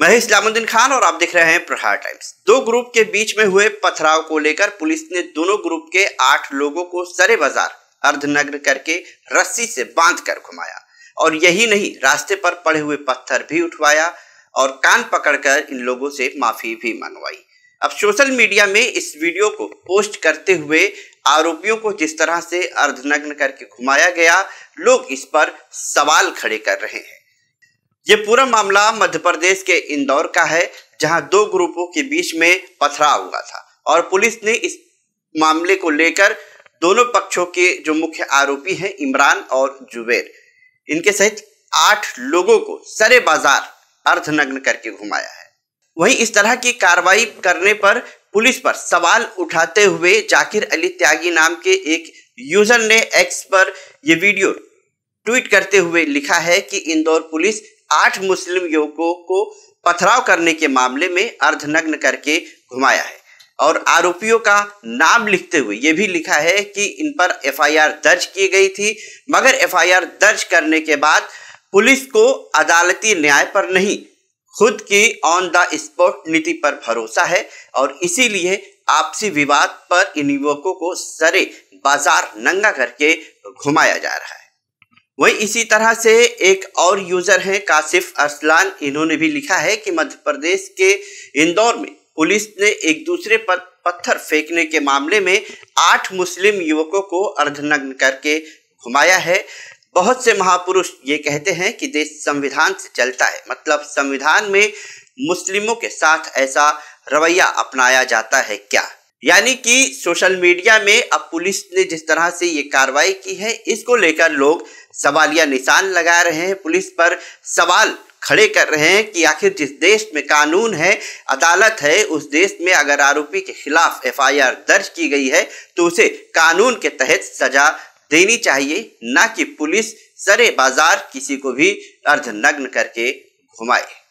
मैं इस्लामुद्दीन खान और आप देख रहे हैं प्रहार टाइम्स दो ग्रुप के बीच में हुए पथराव को लेकर पुलिस ने दोनों ग्रुप के आठ लोगों को सरे बाजार अर्धनग्न करके रस्सी से बांध कर घुमाया और यही नहीं रास्ते पर पड़े हुए पत्थर भी उठवाया और कान पकड़कर इन लोगों से माफी भी मंगवाई अब सोशल मीडिया में इस वीडियो को पोस्ट करते हुए आरोपियों को जिस तरह से अर्धनग्न करके घुमाया गया लोग इस पर सवाल खड़े कर रहे हैं ये पूरा मामला मध्य प्रदेश के इंदौर का है जहां दो ग्रुपों के बीच में पथराव हुआ था और पुलिस ने इस मामले को लेकर दोनों पक्षों के जो मुख्य आरोपी हैं इमरान और जुबेर इनके सहित आठ लोगों को सरे बाजार अर्धनग्न करके घुमाया है वहीं इस तरह की कार्रवाई करने पर पुलिस पर सवाल उठाते हुए जाकिर अली त्यागी नाम के एक यूजर ने एक्स पर यह वीडियो ट्वीट करते हुए लिखा है कि इंदौर पुलिस आठ मुस्लिम युवकों को पथराव करने के मामले में अर्धनग्न करके घुमाया है और आरोपियों का नाम लिखते हुए ये भी लिखा है कि इन पर एफआईआर दर्ज की गई थी मगर एफआईआर दर्ज करने के बाद पुलिस को अदालती न्याय पर नहीं खुद की ऑन द स्पॉट नीति पर भरोसा है और इसीलिए आपसी विवाद पर इन युवकों को सरे बाजार नंगा करके घुमाया जा रहा है वहीं इसी तरह से एक और यूजर हैं काशिफ़ अरसलान इन्होंने भी लिखा है कि मध्य प्रदेश के इंदौर में पुलिस ने एक दूसरे पर पत्थर फेंकने के मामले में आठ मुस्लिम युवकों को अर्धनग्न करके घुमाया है बहुत से महापुरुष ये कहते हैं कि देश संविधान से चलता है मतलब संविधान में मुस्लिमों के साथ ऐसा रवैया अपनाया जाता है क्या यानी कि सोशल मीडिया में अब पुलिस ने जिस तरह से ये कार्रवाई की है इसको लेकर लोग सवालिया निशान लगा रहे हैं पुलिस पर सवाल खड़े कर रहे हैं कि आखिर जिस देश में कानून है अदालत है उस देश में अगर आरोपी के खिलाफ एफआईआर दर्ज की गई है तो उसे कानून के तहत सजा देनी चाहिए ना कि पुलिस सरे बाजार किसी को भी अर्धनग्न करके घुमाए